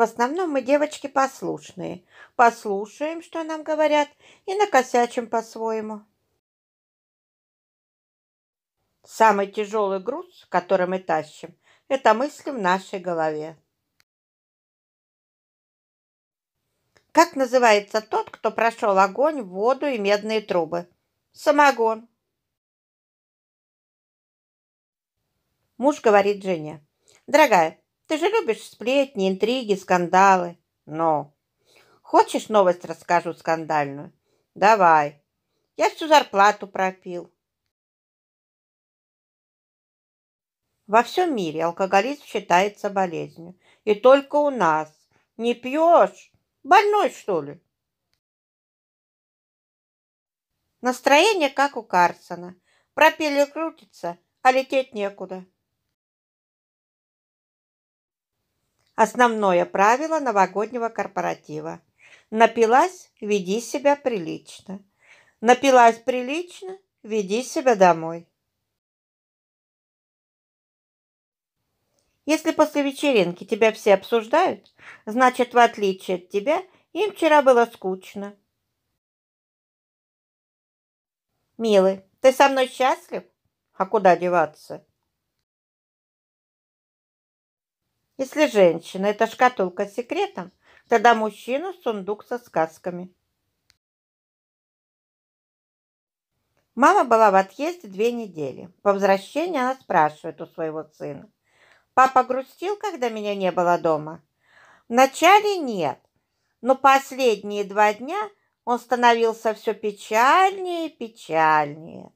В основном мы девочки послушные. Послушаем, что нам говорят, и накосячим по-своему. Самый тяжелый груз, который мы тащим, это мысли в нашей голове. Как называется тот, кто прошел огонь, воду и медные трубы? Самогон. Муж говорит жене. Дорогая, ты же любишь сплетни, интриги, скандалы. Но... Хочешь новость расскажу скандальную? Давай. Я всю зарплату пропил. Во всем мире алкоголизм считается болезнью. И только у нас. Не пьешь? Больной, что ли? Настроение, как у Карсона. Пропили крутится, а лететь некуда. Основное правило новогоднего корпоратива. Напилась – веди себя прилично. Напилась прилично – веди себя домой. Если после вечеринки тебя все обсуждают, значит, в отличие от тебя, им вчера было скучно. Милый, ты со мной счастлив? А куда деваться? Если женщина – это шкатулка с секретом, тогда мужчина – сундук со сказками. Мама была в отъезде две недели. По возвращении она спрашивает у своего сына. «Папа грустил, когда меня не было дома?» «Вначале нет, но последние два дня он становился все печальнее и печальнее».